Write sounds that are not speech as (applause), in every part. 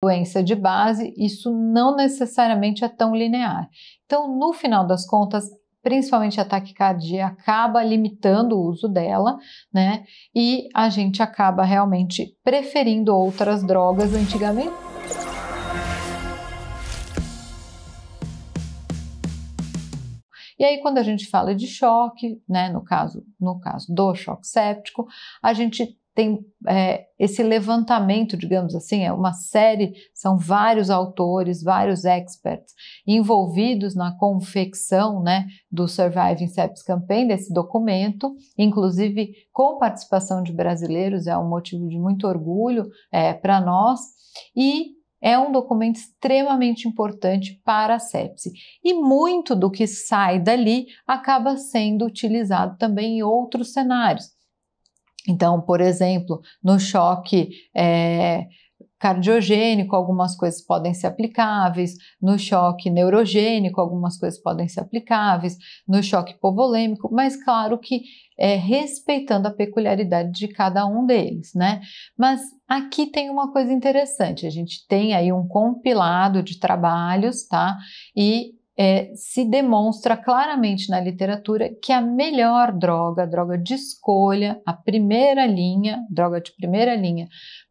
doença de base, isso não necessariamente é tão linear. Então, no final das contas, principalmente a taquicardia acaba limitando o uso dela, né? E a gente acaba realmente preferindo outras drogas antigamente. E aí, quando a gente fala de choque, né, no caso, no caso do choque séptico, a gente tem é, esse levantamento, digamos assim, é uma série, são vários autores, vários experts envolvidos na confecção né, do Surviving SEPS Campaign, desse documento, inclusive com participação de brasileiros, é um motivo de muito orgulho é, para nós, e é um documento extremamente importante para a sepse e muito do que sai dali acaba sendo utilizado também em outros cenários. Então, por exemplo, no choque é, cardiogênico, algumas coisas podem ser aplicáveis, no choque neurogênico, algumas coisas podem ser aplicáveis, no choque hipovolêmico, mas claro que é, respeitando a peculiaridade de cada um deles, né? Mas aqui tem uma coisa interessante, a gente tem aí um compilado de trabalhos, tá? E é, se demonstra claramente na literatura que a melhor droga, a droga de escolha, a primeira linha, droga de primeira linha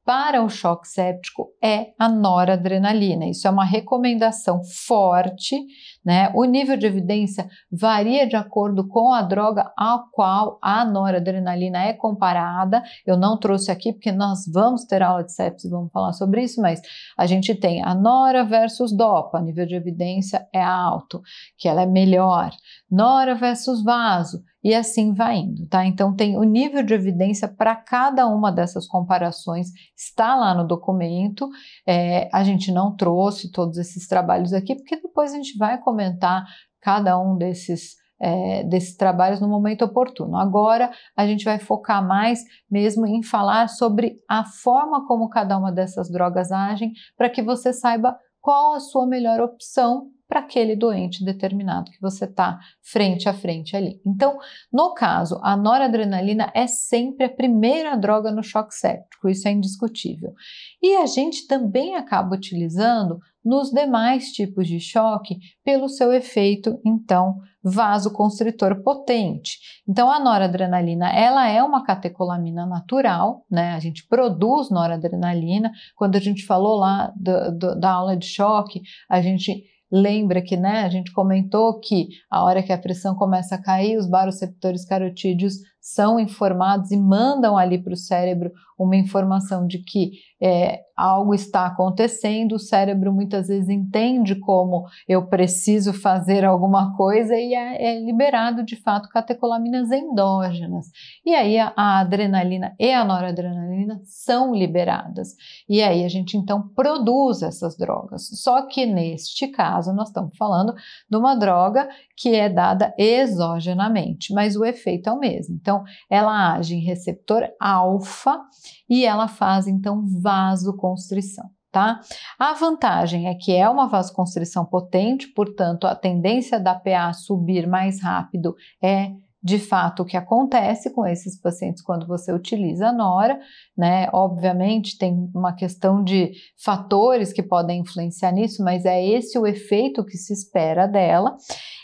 para o choque séptico é a noradrenalina. Isso é uma recomendação forte, né? O nível de evidência varia de acordo com a droga a qual a noradrenalina é comparada. Eu não trouxe aqui porque nós vamos ter aula de sepsis, vamos falar sobre isso, mas a gente tem a nora versus dopa, nível de evidência é alto, que ela é melhor. Nora versus vaso, e assim vai indo, tá? Então tem o nível de evidência para cada uma dessas comparações está lá no documento. É, a gente não trouxe todos esses trabalhos aqui porque depois a gente vai comentar cada um desses é, desses trabalhos no momento oportuno. Agora a gente vai focar mais mesmo em falar sobre a forma como cada uma dessas drogas agem para que você saiba qual a sua melhor opção para aquele doente determinado que você está frente a frente ali. Então, no caso, a noradrenalina é sempre a primeira droga no choque séptico, isso é indiscutível. E a gente também acaba utilizando nos demais tipos de choque pelo seu efeito, então, vasoconstritor potente. Então, a noradrenalina, ela é uma catecolamina natural, né? A gente produz noradrenalina. Quando a gente falou lá do, do, da aula de choque, a gente Lembra que né, a gente comentou que a hora que a pressão começa a cair, os baroceptores carotídeos são informados e mandam ali para o cérebro uma informação de que é, algo está acontecendo, o cérebro muitas vezes entende como eu preciso fazer alguma coisa e é, é liberado de fato catecolaminas endógenas. E aí a, a adrenalina e a noradrenalina são liberadas. E aí a gente então produz essas drogas. Só que neste caso nós estamos falando de uma droga que é dada exogenamente, mas o efeito é o mesmo. Então, ela age em receptor alfa e ela faz então vasoconstrição. Tá? A vantagem é que é uma vasoconstrição potente, portanto, a tendência da PA subir mais rápido é de fato o que acontece com esses pacientes quando você utiliza a nora, né? Obviamente tem uma questão de fatores que podem influenciar nisso, mas é esse o efeito que se espera dela.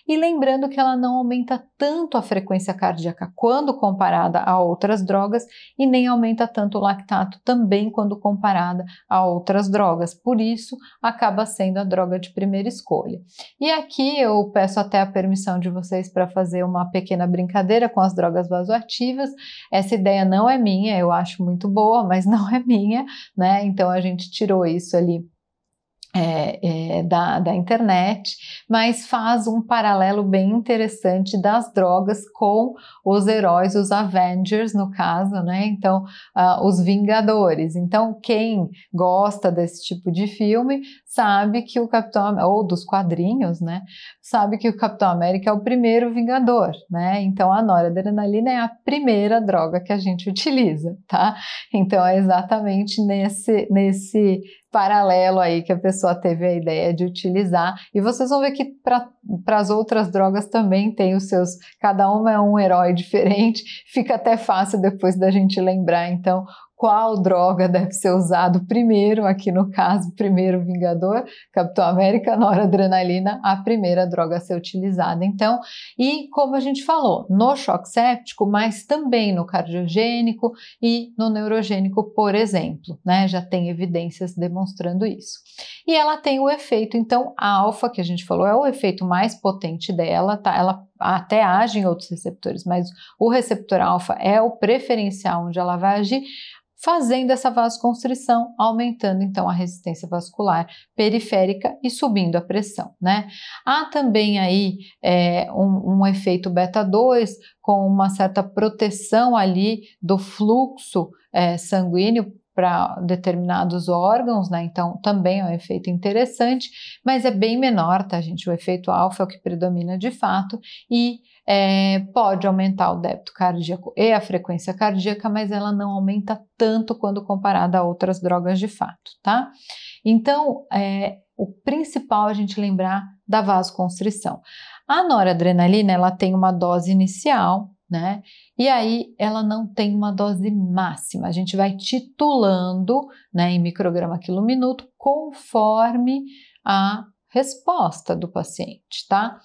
E lembrando que ela não aumenta tanto a frequência cardíaca quando comparada a outras drogas e nem aumenta tanto o lactato também quando comparada a outras drogas. Por isso, acaba sendo a droga de primeira escolha. E aqui eu peço até a permissão de vocês para fazer uma pequena brincadeira com as drogas vasoativas. Essa ideia não é minha, eu acho muito boa, mas (laughs) não é minha, né? Então a gente tirou isso ali é, é, da, da internet, mas faz um paralelo bem interessante das drogas com os heróis, os Avengers, no caso, né? Então, uh, os Vingadores. Então, quem gosta desse tipo de filme sabe que o Capitão ou dos quadrinhos, né? Sabe que o Capitão América é o primeiro Vingador, né? Então, a noradrenalina é a primeira droga que a gente utiliza, tá? Então, é exatamente nesse, nesse paralelo aí que a pessoa teve a ideia de utilizar. E vocês vão ver que para as outras drogas também tem os seus, cada uma é um herói (laughs) diferente, fica até fácil depois da gente lembrar então qual droga deve ser usado primeiro, aqui no caso, primeiro Vingador, Capitão América, noradrenalina, a primeira droga a ser utilizada. Então, e como a gente falou, no choque séptico, mas também no cardiogênico e no neurogênico, por exemplo, né? Já tem evidências demonstrando isso. E ela tem o efeito, então, alfa, que a gente falou, é o efeito mais potente dela, tá? Ela até age em outros receptores, mas o receptor alfa é o preferencial onde ela vai agir, fazendo essa vasoconstrição, aumentando então a resistência vascular periférica e subindo a pressão, né? Há também aí é, um, um, efeito beta 2 com uma certa proteção ali do fluxo é, sanguíneo para determinados órgãos, né? Então também é um efeito interessante, mas é bem menor, tá, gente? O efeito alfa é o que predomina de fato e é, pode aumentar o débito cardíaco e a frequência cardíaca, mas ela não aumenta tanto quando comparada a outras drogas de fato, tá? Então, é, o principal é a gente lembrar da vasoconstrição. A noradrenalina, ela tem uma dose inicial, né? E aí ela não tem uma dose máxima. A gente vai titulando, né, em micrograma quilo minuto, conforme a resposta do paciente, tá?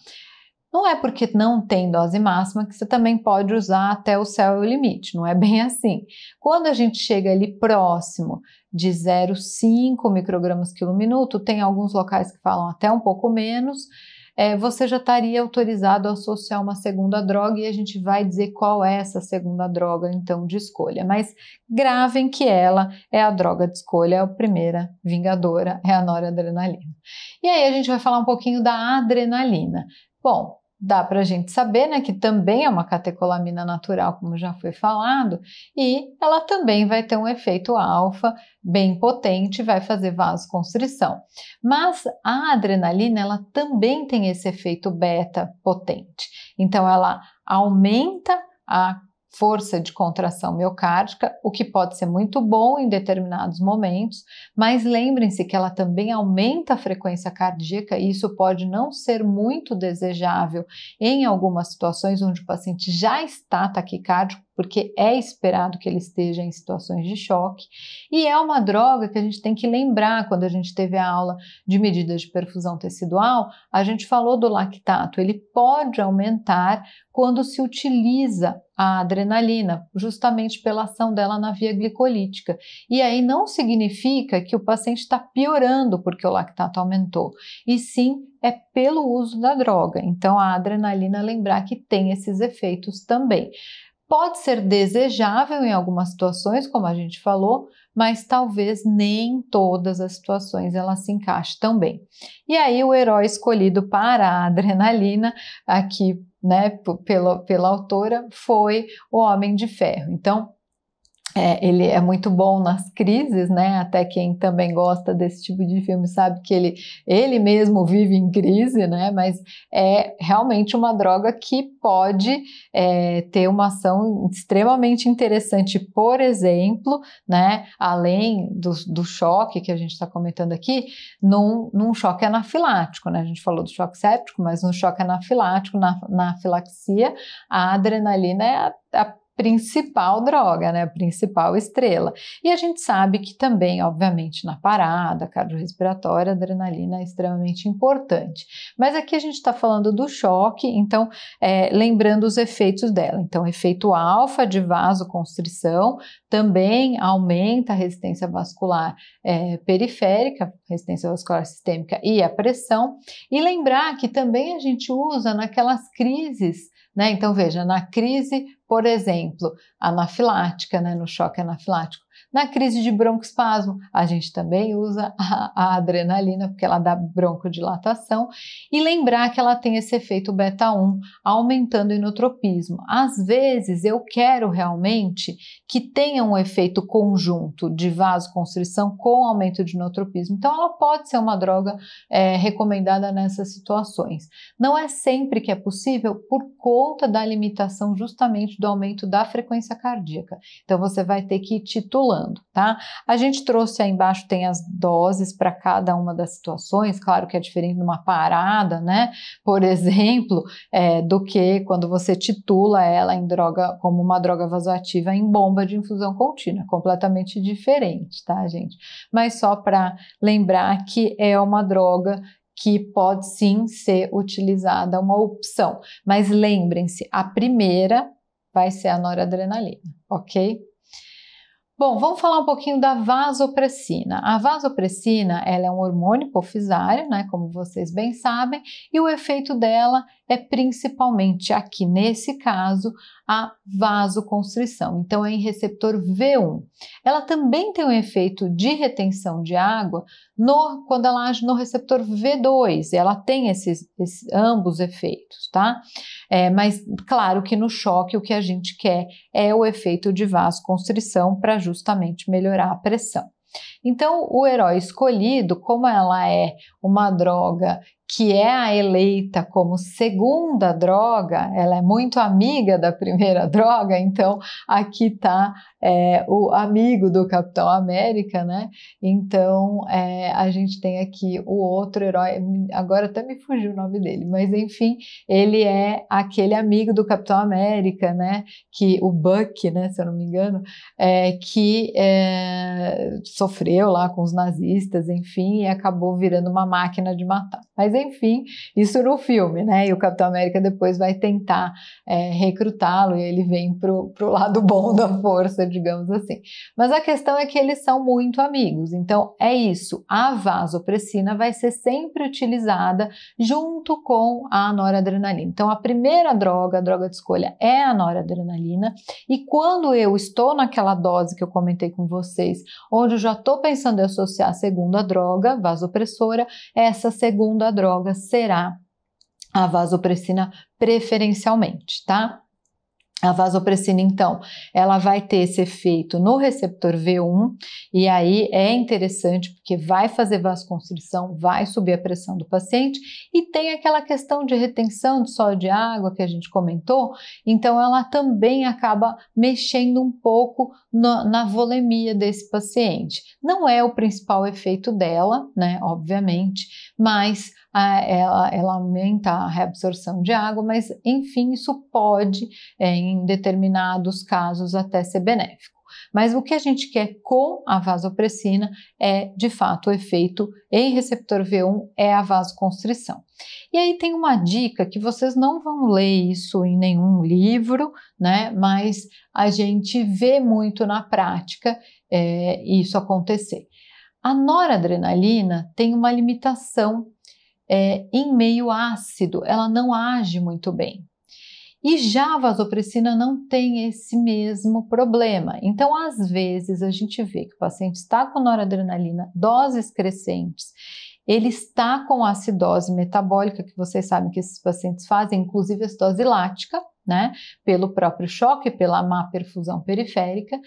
Não é porque não tem dose máxima que você também pode usar até o céu e o limite, não é bem assim. Quando a gente chega ali próximo de 0,5 microgramas quilo minuto, tem alguns locais que falam até um pouco menos, é, você já estaria autorizado a associar uma segunda droga e a gente vai dizer qual é essa segunda droga, então, de escolha. Mas gravem que ela é a droga de escolha, é a primeira vingadora, é a noradrenalina. E aí a gente vai falar um pouquinho da adrenalina. Bom, dá para a gente saber né, que também é uma catecolamina natural, como já foi falado, e ela também vai ter um efeito alfa bem potente, vai fazer vasoconstrição. Mas a adrenalina ela também tem esse efeito beta potente, então ela aumenta a força de contração miocárdica, o que pode ser muito bom em determinados momentos, mas lembrem-se que ela também aumenta a frequência cardíaca e isso pode não ser muito desejável em algumas situações onde o paciente já está taquicárdico, porque é esperado que ele esteja em situações de choque, e é uma droga que a gente tem que lembrar quando a gente teve a aula de medidas de perfusão tecidual, a gente falou do lactato, ele pode aumentar quando se utiliza a adrenalina, justamente pela ação dela na via glicolítica. E aí não significa que o paciente está piorando porque o lactato aumentou, e sim é pelo uso da droga. Então a adrenalina lembrar que tem esses efeitos também. Pode ser desejável em algumas situações, como a gente falou, mas talvez nem todas as situações ela se encaixe tão bem. E aí o herói escolhido para a adrenalina aqui né, pela, pela autora, foi O Homem de Ferro. Então, é, ele é muito bom nas crises, né? Até quem também gosta desse tipo de filme sabe que ele, ele mesmo vive em crise, né? Mas é realmente uma droga que pode é, ter uma ação extremamente interessante, por exemplo, né? Além do, do choque que a gente está comentando aqui, num, num choque anafilático, né? A gente falou do choque séptico, mas no choque anafilático, na, na afilaxia, a adrenalina é a, a principal droga, né? A principal estrela. E a gente sabe que também, obviamente, na parada cardiorrespiratória, a adrenalina é extremamente importante. Mas aqui a gente está falando do choque, então, é, lembrando os efeitos dela. Então, efeito alfa de vasoconstrição também aumenta a resistência vascular é, periférica, resistência vascular sistêmica e a pressão. E lembrar que também a gente usa naquelas crises né? Então, veja, na crise, por exemplo, anafilática, né, no choque anafilático, na crise de broncoespasmo, a gente também usa a, adrenalina, porque ela dá broncodilatação. E lembrar que ela tem esse efeito beta-1, aumentando o inotropismo. Às vezes, eu quero realmente que tenha um efeito conjunto de vasoconstrição com aumento de inotropismo. Então, ela pode ser uma droga é, recomendada nessas situações. Não é sempre que é possível por conta da limitação justamente do aumento da frequência cardíaca. Então, você vai ter que ir titulando tá? A gente trouxe aí embaixo tem as doses para cada uma das situações, claro que é diferente de uma parada, né? Por exemplo, é, do que quando você titula ela em droga como uma droga vasoativa em bomba de infusão contínua, completamente diferente, tá, gente? Mas só para lembrar que é uma droga que pode sim ser utilizada uma opção. Mas lembrem-se, a primeira vai ser a noradrenalina, ok? Bom, vamos falar um pouquinho da vasopressina. A vasopressina ela é um hormônio hipofisário, né, como vocês bem sabem, e o efeito dela é principalmente aqui nesse caso a vasoconstrição. Então é em receptor V1. Ela também tem um efeito de retenção de água no, quando ela age no receptor V2. Ela tem esses, esses ambos efeitos, tá? É, mas claro que no choque o que a gente quer é o efeito de vasoconstrição para justamente melhorar a pressão. Então, o herói escolhido, como ela é uma droga que é a eleita como segunda droga, ela é muito amiga da primeira (laughs) droga, então aqui está é, o amigo do Capitão América, né? Então é, a gente tem aqui o outro herói, agora até me fugiu o nome dele, mas enfim, ele é aquele amigo do Capitão América, né? Que o Buck, né? Se eu não me engano, é, que é, sofreu lá com os nazistas, enfim, e acabou virando uma máquina de matar. Mas enfim, isso no filme, né? E o Capitão América depois vai tentar é, recrutá-lo e ele vem pro, pro lado bom da força, digamos assim. Mas a questão é que eles são muito amigos, então é isso. A vasopressina vai ser sempre utilizada junto com a noradrenalina. Então a primeira droga, a droga de escolha é a noradrenalina e quando eu estou naquela dose que eu comentei com vocês, onde eu já estou pensando em associar a segunda droga, vasopressora, essa segunda droga droga será a vasopressina preferencialmente, tá? A vasopressina, então, ela vai ter esse efeito no receptor V1, e aí é interessante porque vai fazer vasoconstrição, vai subir a pressão do paciente, e tem aquela questão de retenção de sódio de água que a gente comentou, então ela também acaba mexendo um pouco na, na volemia desse paciente. Não é o principal efeito dela, né, obviamente, mas a, ela, ela aumenta a reabsorção de água, mas enfim, isso pode, é, em em determinados casos até ser benéfico. Mas o que a gente quer com a vasopressina é, de fato, o efeito em receptor V1 é a vasoconstrição. E aí tem uma dica que vocês não vão ler isso em nenhum livro, né? Mas a gente vê muito na prática é, isso acontecer. A noradrenalina tem uma limitação é, em meio ácido, ela não age muito bem. E já a vasopressina não tem esse mesmo problema. Então, às vezes, a gente vê que o paciente está com noradrenalina, doses crescentes, ele está com acidose metabólica, que vocês sabem que esses pacientes fazem, inclusive acidose lática, né? Pelo próprio choque, pela má perfusão periférica,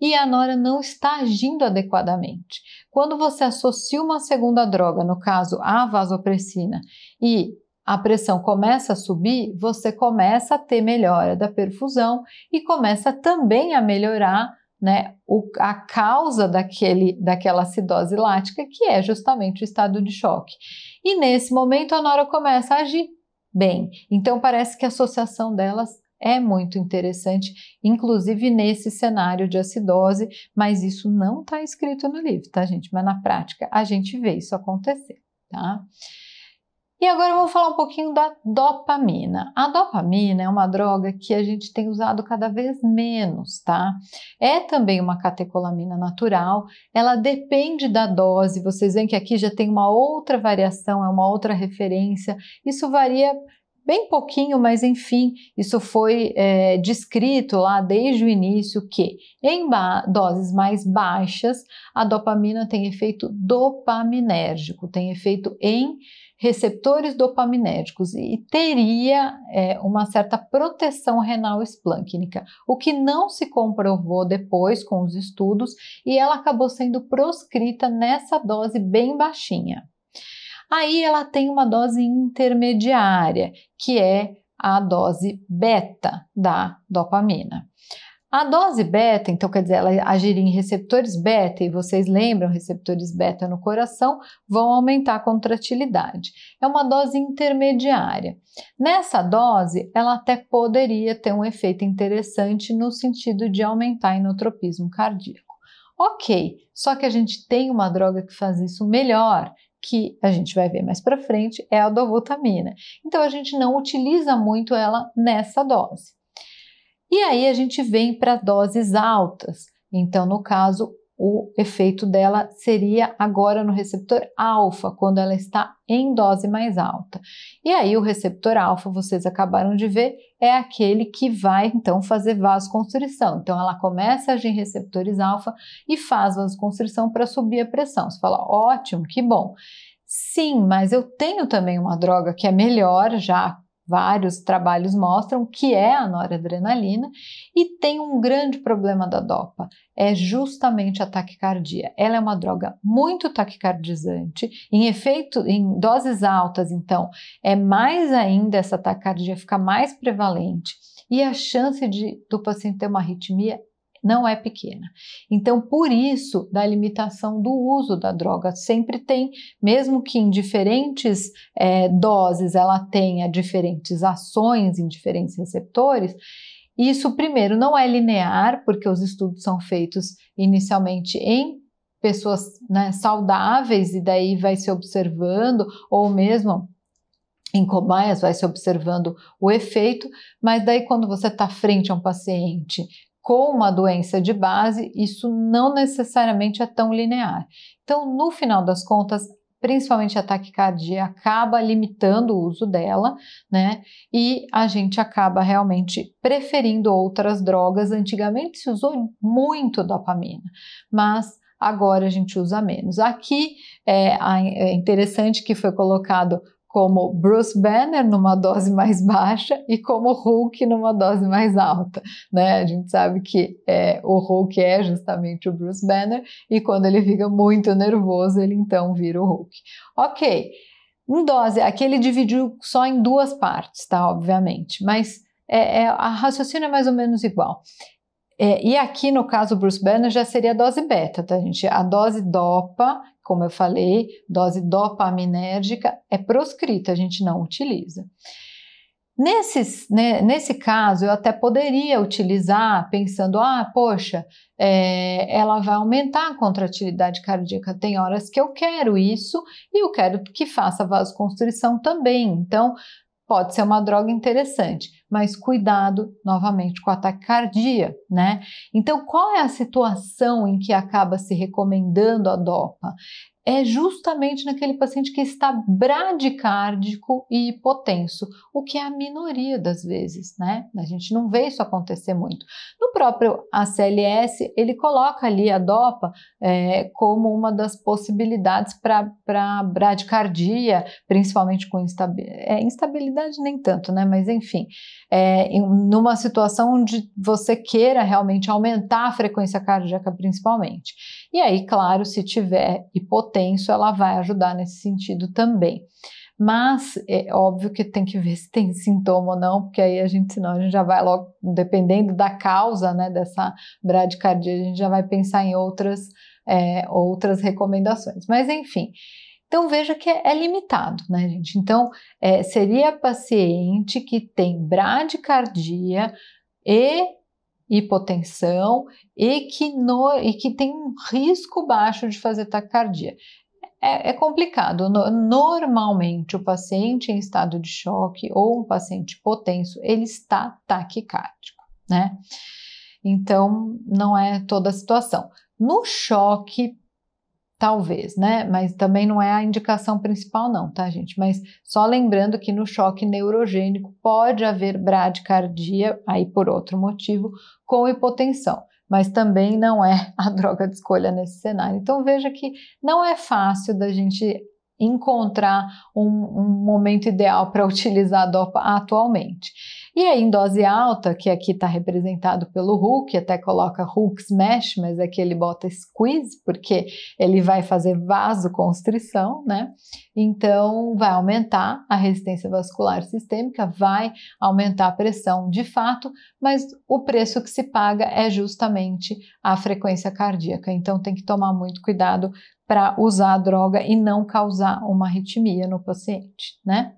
e a nora não está agindo adequadamente. Quando você associa uma segunda droga, no caso a vasopressina, e a pressão começa a subir, você começa a ter melhora da perfusão e começa também a melhorar né, o, a causa daquele, daquela acidose lática, que é justamente o estado de choque. E nesse momento a Nora começa a agir bem. Então parece que a associação delas é muito interessante, inclusive nesse cenário de acidose, mas isso não está escrito no livro, tá, gente? Mas na prática a gente vê isso acontecer, tá? E agora eu vou falar um pouquinho da dopamina. A dopamina é uma droga que a gente tem usado cada vez menos, tá? É também uma catecolamina natural, ela depende da dose. Vocês veem que aqui já tem uma outra variação, é uma outra referência. Isso varia bem pouquinho, mas enfim, isso foi é, descrito lá desde o início que em doses mais baixas a dopamina tem efeito dopaminérgico, tem efeito em receptores dopaminérgicos e teria é, uma certa proteção renal esplâncnica, o que não se comprovou depois com os estudos e ela acabou sendo proscrita nessa dose bem baixinha. Aí ela tem uma dose intermediária, que é a dose beta da dopamina. A dose beta, então quer dizer, ela agir em receptores beta, e vocês lembram, receptores beta no coração vão aumentar a contratilidade. É uma dose intermediária. Nessa dose, ela até poderia ter um efeito interessante no sentido de aumentar o inotropismo cardíaco. Ok, só que a gente tem uma droga que faz isso melhor, que a gente vai ver mais para frente, é a dovotamina. Então a gente não utiliza muito ela nessa dose. E aí a gente vem para doses altas. Então, no caso, o efeito dela seria agora no receptor alfa, quando ela está em dose mais alta. E aí o receptor alfa, vocês acabaram de ver, é aquele que vai então fazer vasoconstrição. Então ela começa a agir em receptores alfa e faz vasoconstrição para subir a pressão. Você fala, ótimo, que bom. Sim, mas eu tenho também uma droga que é melhor já vários trabalhos mostram que é a noradrenalina e tem um grande problema da dopa, é justamente a taquicardia. Ela é uma droga muito taquicardizante, em efeito, em doses altas, então, é mais ainda essa taquicardia fica mais prevalente e a chance de, do paciente ter uma arritmia não é pequena. Então, por isso, da limitação do uso da droga, sempre tem, mesmo que em diferentes é, doses ela tenha diferentes ações em diferentes receptores. Isso, primeiro, não é linear, porque os estudos são feitos inicialmente em pessoas né, saudáveis, e daí vai se observando, ou mesmo em cobaias vai se observando o efeito, mas daí quando você está frente a um paciente com uma doença de base, isso não necessariamente é tão linear. Então, no final das contas, principalmente a taquicardia acaba limitando o uso dela, né? E a gente acaba realmente preferindo outras drogas. Antigamente se usou muito dopamina, mas agora a gente usa menos. Aqui é, é interessante que foi colocado como Bruce Banner numa dose mais baixa e como Hulk numa dose mais alta, né? A gente sabe que é, o Hulk é justamente o Bruce Banner e quando ele fica muito nervoso, ele então vira o Hulk. Ok, em dose, aqui ele dividiu só em duas partes, tá? Obviamente, mas é, é, a raciocínio é mais ou menos igual. É, e aqui no caso Bruce Banner já seria a dose beta, tá gente? A dose DOPA, como eu falei, dose dopaminérgica é proscrita, a gente não utiliza. Nesses, né, nesse caso, eu até poderia utilizar pensando: ah, poxa, é, ela vai aumentar a contratilidade cardíaca. Tem horas que eu quero isso e eu quero que faça vasoconstrição também. Então, pode ser uma droga interessante, mas cuidado novamente com a cardíaco, né? Então, qual é a situação em que acaba se recomendando a DOPA? é justamente naquele paciente que está bradicárdico e hipotenso, o que é a minoria das vezes, né? A gente não vê isso acontecer muito. No próprio ACLS, ele coloca ali a DOPA é, como uma das possibilidades para bradicardia, principalmente com instabilidade, é, instabilidade nem tanto, né? Mas enfim, é, numa situação onde você queira realmente aumentar a frequência cardíaca, principalmente. E aí, claro, se tiver hipotenso, ela vai ajudar nesse sentido também. Mas é óbvio que tem que ver se tem sintoma ou não, porque aí a gente, senão a gente já vai logo, dependendo da causa né, dessa bradicardia, a gente já vai pensar em outras, é, outras recomendações. Mas enfim, então veja que é, é limitado, né, gente? Então é, seria paciente que tem bradicardia e hipotensão e que, no, e que tem um risco baixo de fazer taquicardia. É, é complicado. No, normalmente, o paciente em estado de choque ou um paciente hipotenso, ele está taquicárdico, né? Então, não é toda a situação. No choque Talvez, né? Mas também não é a indicação principal, não, tá, gente? Mas só lembrando que no choque neurogênico pode haver bradicardia, aí por outro motivo, com hipotensão, mas também não é (laughs) a droga de escolha nesse cenário. Então veja que não é fácil da gente encontrar um, um momento ideal para utilizar a DOPA atualmente. E aí, em dose alta, que aqui está representado pelo Hulk, até coloca Hulk smash, mas aqui é ele bota squeeze, porque ele vai fazer vasoconstrição, né? Então, vai aumentar a resistência vascular sistêmica, vai aumentar a pressão de fato, mas o preço que se paga é justamente a frequência cardíaca. Então, tem que tomar muito cuidado para usar a droga e não causar uma arritmia no paciente, né?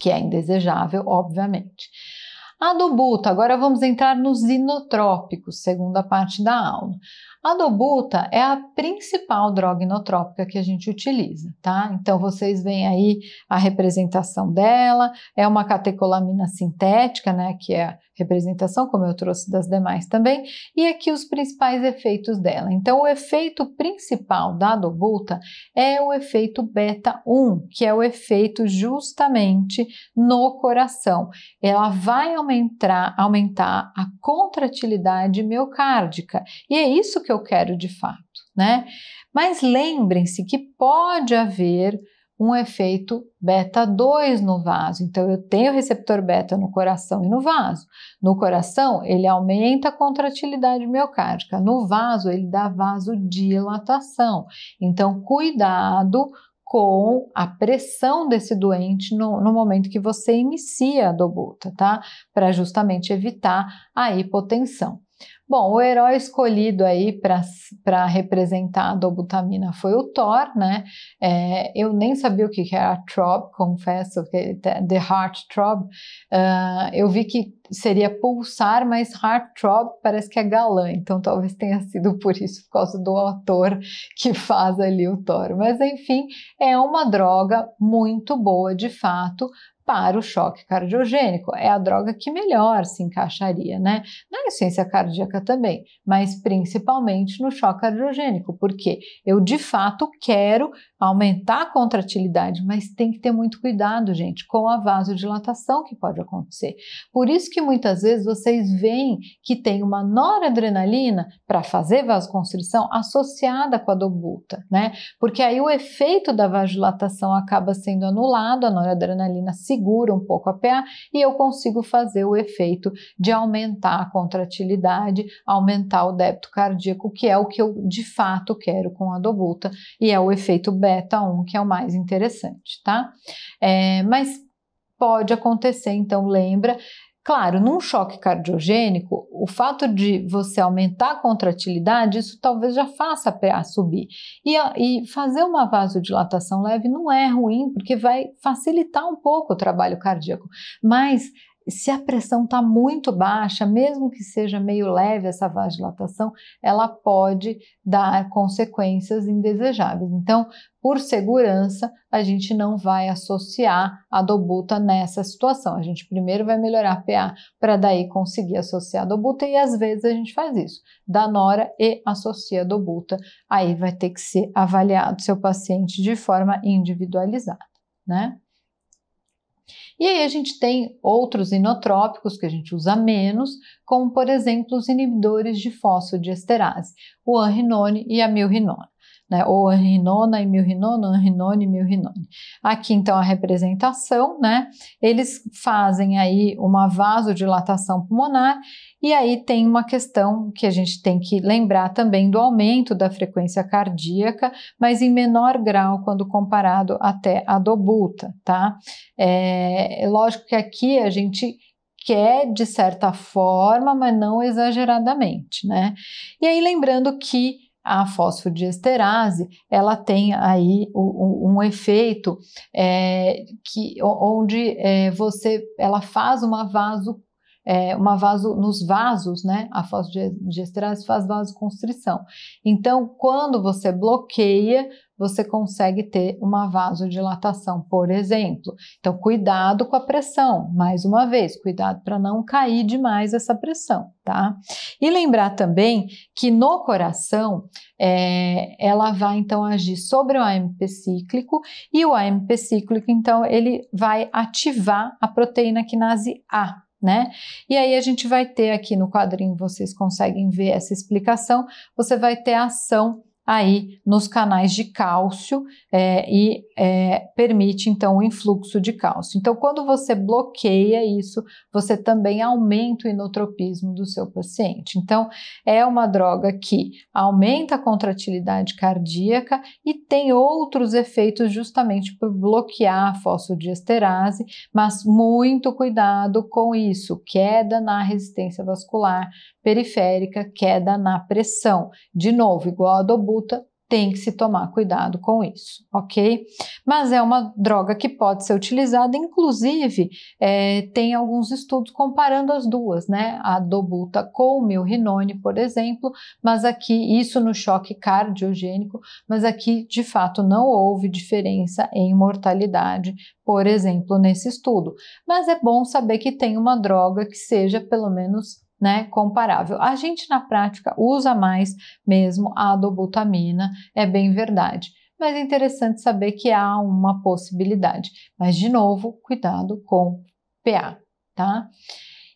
que é indesejável, obviamente. A do buto, agora vamos entrar nos inotrópicos, segunda parte da aula. A dobuta é a principal droga inotrópica que a gente utiliza, tá? Então vocês veem aí a representação dela, é uma catecolamina sintética, né, que é a representação como eu trouxe das demais também, e aqui os principais efeitos dela. Então o efeito principal da dobuta é o efeito beta 1, que é o efeito justamente no coração. Ela vai aumentar, aumentar a contratilidade miocárdica. E é isso que eu eu quero de fato, né? Mas lembrem-se que pode haver um efeito beta 2 no vaso. Então eu tenho receptor beta no coração e no vaso. No coração, ele aumenta a contratilidade miocárdica. No vaso, ele dá vasodilatação. Então cuidado com a pressão desse doente no, no, momento que você inicia a dobuta, tá? Para justamente evitar a hipotensão. Bom, o herói escolhido aí para representar a dobutamina foi o Thor, né? É, eu nem sabia o que era Trob, confesso, The Heart Trob. Uh, eu vi que seria pulsar, mas Heart Trob parece que é galã, então talvez tenha sido por isso, por causa do autor que faz ali o Thor. Mas enfim, é uma droga muito boa de fato para o choque cardiogênico. É a droga que melhor se encaixaria, né? Na essência cardíaca também, mas principalmente no choque cardiogênico, porque eu de fato quero aumentar a contratilidade, mas tem que ter muito cuidado, gente, com a vasodilatação que pode acontecer. Por isso que muitas vezes vocês veem que tem uma noradrenalina para fazer vasoconstrição associada com a dobuta, né? Porque aí o efeito da vasodilatação acaba sendo anulado, a noradrenalina segura um pouco a PA e eu consigo fazer o efeito de aumentar a contratilidade, aumentar o débito cardíaco, que é o que eu de fato quero com a dobuta e é o efeito beta 1, que é o mais interessante, tá? É, mas pode acontecer, então lembra. Claro, num choque cardiogênico, o fato de você aumentar a contratilidade, isso talvez já faça a PA subir. E, e fazer uma vasodilatação leve não é ruim, porque vai facilitar um pouco o trabalho cardíaco. Mas se a pressão está muito baixa, mesmo que seja meio leve essa vasodilatação, ela pode dar consequências indesejáveis. Então, por segurança, a gente não vai associar a dobuta nessa situação. A gente primeiro vai melhorar a PA para daí conseguir associar a dobuta e às vezes a gente faz isso. Dá nora e associa a dobuta. Aí vai ter que ser avaliado seu paciente de forma individualizada, né? E aí a gente tem outros inotrópicos que a gente usa menos, como por exemplo os inibidores de fosfodiesterase, o anrinone e a milrinone né? Ou Rinona e Milrinona, Rinone e Milrinone. Aqui então a representação, né? Eles fazem aí uma vasodilatação pulmonar e aí tem uma questão que a gente tem que lembrar também do aumento da frequência cardíaca, mas em menor grau quando comparado até a dobuta, tá? É, é, lógico que aqui a gente quer de certa forma, mas não exageradamente, né? E aí lembrando que a fosfodiesterase ela tem aí um, um efeito é, que, onde é, você ela faz uma vaso é, uma vaso nos vasos, né? A fosfodiesterase faz vasoconstrição. Então, quando você bloqueia você consegue ter uma vasodilatação, por exemplo. Então, cuidado com a pressão, mais uma vez, cuidado para não cair demais essa pressão, tá? E lembrar também que no coração é, ela vai então agir sobre o AMP cíclico e o AMP cíclico, então, ele vai ativar a proteína quinase A, né? E aí a gente vai ter aqui no quadrinho, vocês conseguem ver essa explicação, você vai ter a ação aí nos canais de cálcio é, e é, permite então o influxo de cálcio. Então, quando você bloqueia isso, você também aumenta o inotropismo do seu paciente. Então, é uma droga que aumenta a contratilidade cardíaca e tem outros efeitos justamente por bloquear a fosfodiesterase, mas muito cuidado com isso, queda na resistência vascular, periférica, queda na pressão. De novo, igual a dobuta, tem que se tomar cuidado com isso, ok? Mas é uma droga que pode ser utilizada, inclusive é, tem alguns estudos comparando as duas, né? A dobuta com o milrinone, por exemplo, mas aqui, isso no choque cardiogênico, mas aqui de fato não houve diferença em mortalidade, por exemplo, nesse estudo. Mas é bom saber que tem uma droga que seja pelo menos né, comparável. A gente na prática usa mais mesmo a dobutamina, é bem verdade. Mas é interessante saber que há uma possibilidade. Mas de novo, cuidado com PA, tá?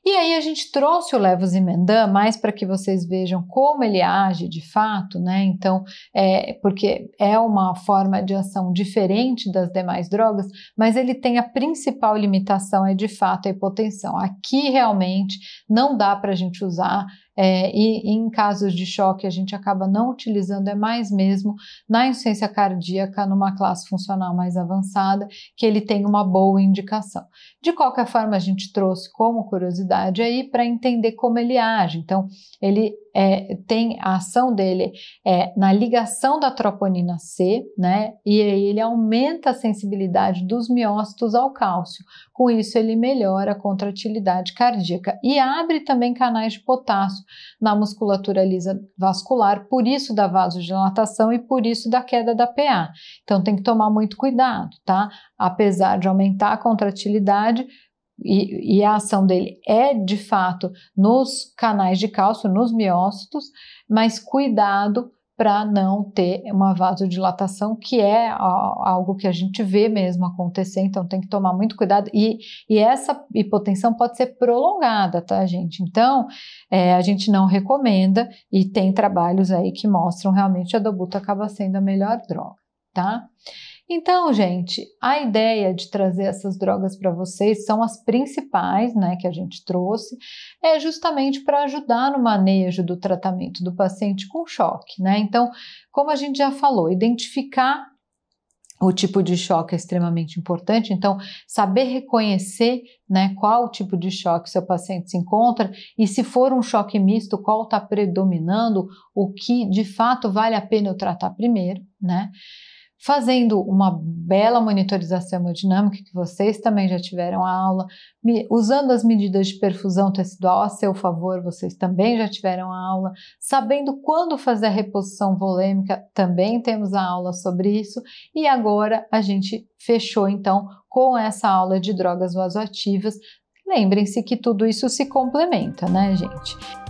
E aí a gente trouxe o Levos Mendan mais para que vocês vejam como ele age de fato, né? Então, é, porque é uma forma de ação diferente das demais drogas, mas ele tem a principal limitação é de fato a hipotensão. Aqui realmente não dá para a gente usar é, e, e, em casos de choque a gente acaba não utilizando, é mais mesmo na insuficiência cardíaca, numa classe funcional mais avançada, que ele tem uma boa indicação. De qualquer forma, a gente trouxe como curiosidade aí para entender como ele age. Então, ele é, tem a ação dele é, na ligação da troponina C, né? E aí ele aumenta a sensibilidade dos miócitos ao cálcio. Com isso, ele melhora a contratilidade cardíaca e abre também canais de potássio espaço na musculatura lisa vascular, por isso da vasodilatação e por isso da queda da PA. Então tem que tomar muito cuidado, tá? Apesar de aumentar a contratilidade, e, e, a ação dele é de fato nos canais de cálcio, nos miócitos, mas cuidado para não ter uma vasodilatação, que é algo que a gente vê mesmo acontecer, então tem que tomar muito cuidado. E, e essa hipotensão pode ser prolongada, tá, gente? Então, é, a gente não recomenda, e tem trabalhos aí que mostram realmente a dobuta acaba sendo a melhor droga, tá? Então, gente, a ideia de trazer essas drogas para vocês são as principais, né, que a gente trouxe, é justamente para ajudar no manejo do tratamento do paciente com choque, né? Então, como a gente já falou, identificar o tipo de choque é extremamente importante, então saber reconhecer né, qual tipo de choque seu paciente se encontra e se for um choque misto, qual está predominando, o que de fato vale a pena eu tratar primeiro, né? fazendo uma bela monitorização hemodinâmica, que vocês também já tiveram aula, usando as medidas de perfusão tecidual a seu favor, vocês também já tiveram aula, sabendo quando fazer a reposição volêmica, também temos a aula sobre isso, e agora a gente fechou então com essa aula de drogas vasoativas. Lembrem-se que tudo isso se complementa, né, gente?